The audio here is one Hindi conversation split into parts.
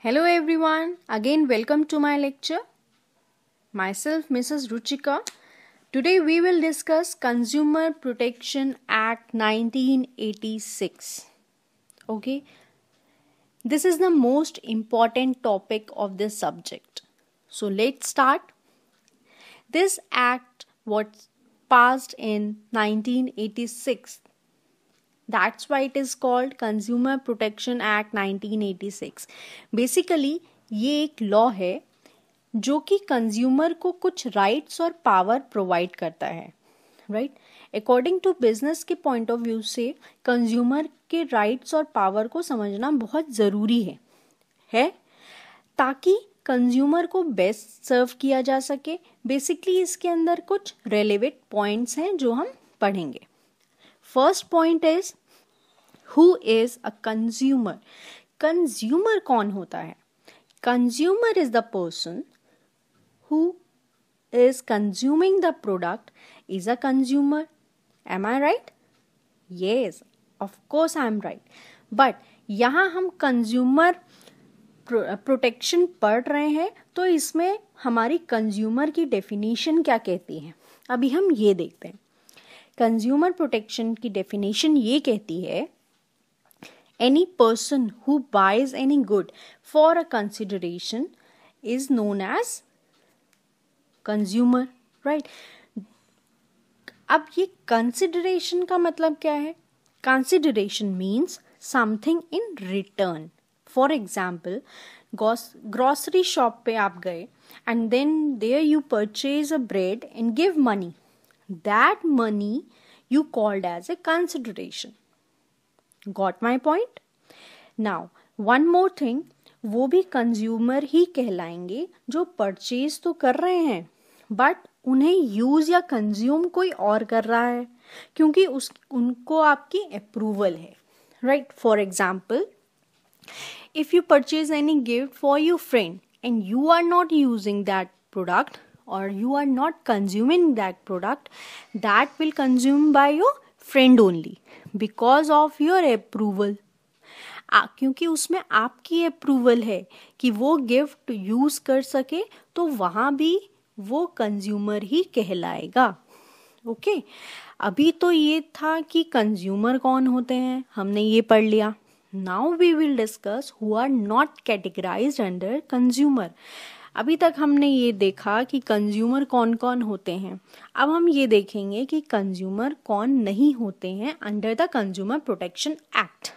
Hello everyone, again welcome to my lecture. Myself Mrs. Ruchika. Today we will discuss Consumer Protection Act 1986. Okay, this is the most important topic of this subject. So let's start. This act was passed in 1986 That's why it is called Consumer Protection Act 1986. Basically ये एक लॉ है जो कि कंज्यूमर को कुछ राइट्स और पावर प्रोवाइड करता है राइट अकॉर्डिंग टू बिजनेस के पॉइंट ऑफ व्यू से कंज्यूमर के राइट्स और पावर को समझना बहुत ज़रूरी है है ताकि कंज्यूमर को बेस्ट सर्व किया जा सके बेसिकली इसके अंदर कुछ रेलिवेंट पॉइंट्स हैं जो हम पढ़ेंगे first point is who is a consumer consumer कौन होता है consumer is the person who is consuming the product is a consumer am I right yes of course I am right but यहां हम कंज्यूमर प्रोटेक्शन पढ़ रहे हैं तो इसमें हमारी कंज्यूमर की डेफिनेशन क्या कहती है अभी हम ये देखते हैं कंज्यूमर प्रोटेक्शन की डेफिनेशन ये कहती है Any person who buys any good for a consideration is known as consumer, right? अब ये consideration का Consideration means something in return. For example, grocery shop पे आप गए and then there you purchase a bread and give money. That money you called as a consideration. Got my point now one more thing वो भी कंज्यूमर ही कहलाएंगे जो परचेज तो कर रहे हैं बट उन्हें यूज या कंज्यूम कोई और कर रहा है क्योंकि उस उनको आपकी अप्रूवल है right for example if you purchase any gift for your friend and you are not using that product और you are not consuming that product that will consume by your friend only because of your approval क्योंकि उसमें आपकी अप्रूवल है कि वो गिफ्ट यूज कर सके तो वहां भी वो कंज्यूमर ही कहलाएगा ओके okay? अभी तो ये था कि कंज्यूमर कौन होते हैं हमने ये पढ़ लिया now we will discuss who are not categorise under consumer अभी तक हमने ये देखा कि कंज्यूमर कौन कौन होते हैं अब हम ये देखेंगे कि कंज्यूमर कौन नहीं होते हैं under the consumer protection act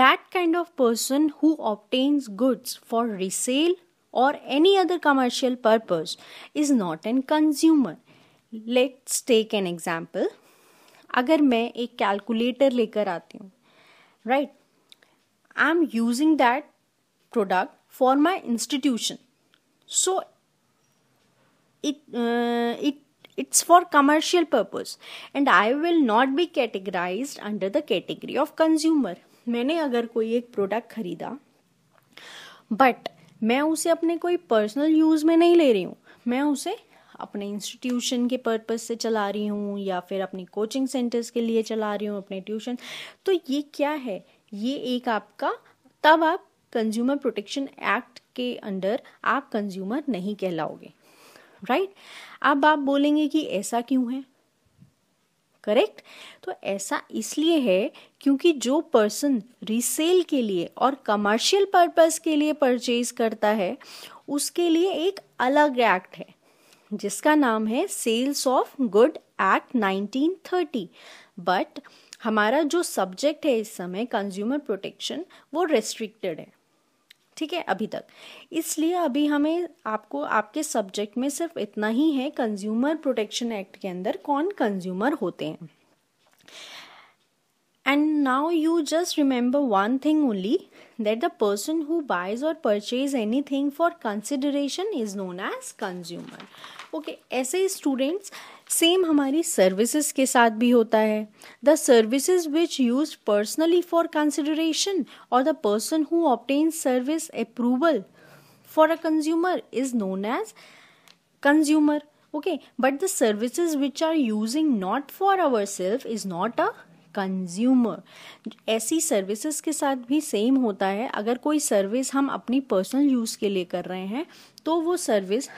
that kind of person who obtains goods for resale और any other commercial purpose is not an consumer let's take an example अगर मैं एक कैलकुलेटर लेकर आती हूँ right I am using that product for my institution so it uh, it it's for commercial purpose and i will not be categorized under the category of consumer मैंने अगर कोई एक प्रोडक्ट खरीदा बट मैं उसे अपने कोई पर्सनल यूज में नहीं ले रही हूँ मैं उसे अपने इंस्टीट्यूशन के पर्पस से चला रही हूँ या फिर अपनी कोचिंग सेंटर्स के लिए चला रही हूँ अपने ट्यूशन तो ये क्या है ये एक आपका तब आप कंज्यूमर प्रोटेक्शन एक्ट के अंडर आप कंज्यूमर नहीं कहलाओगे राइट right? अब आप बोलेंगे कि ऐसा क्यों है करेक्ट तो ऐसा इसलिए है क्योंकि जो पर्सन रीसेल के लिए और कमर्शियल पर्पस के लिए परचेज करता है उसके लिए एक अलग एक्ट है जिसका नाम है sales of good act 1930 but हमारा जो सब्जेक्ट है इस समय कंज्यूमर प्रोटेक्शन वो रेस्ट्रिक्टेड है ठीक है अभी तक इसलिए अभी हमें आपको आपके सब्जेक्ट में सिर्फ इतना ही है कंज्यूमर प्रोटेक्शन एक्ट के अंदर कौन कंज्यूमर होते हैं and now you just remember one thing only that the person who buys or purchases anything for consideration is known as consumer okay okay, ऐसे students, स्टूडेंट्स सेम हमारी सर्विसेज के साथ भी होता है the services which use personally for consideration और the person who obtain service approval for a consumer is known as consumer okay but the services which are using not for ourselves is not a consumer ऐसी सर्विसेज के साथ भी सेम होता है अगर कोई सर्विस हम अपनी पर्सनल यूज़ के लिए कर रहे हैं तो वो सर्विस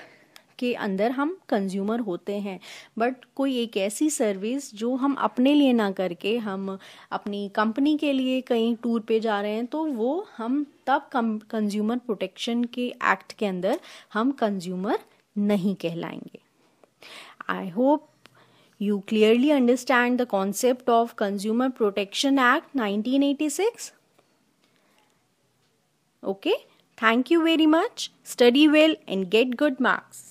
के अंदर हम कंज्यूमर होते हैं बट कोई एक ऐसी सर्विस जो हम अपने लिए ना करके हम अपनी कंपनी के लिए कहीं टूर पे जा रहे हैं तो वो हम तब कंज्यूमर प्रोटेक्शन के एक्ट के अंदर हम कंज्यूमर नहीं कहलाएंगे I hope You clearly understand the concept of Consumer Protection Act 1986? Okay, thank you very much. Study well and get good marks.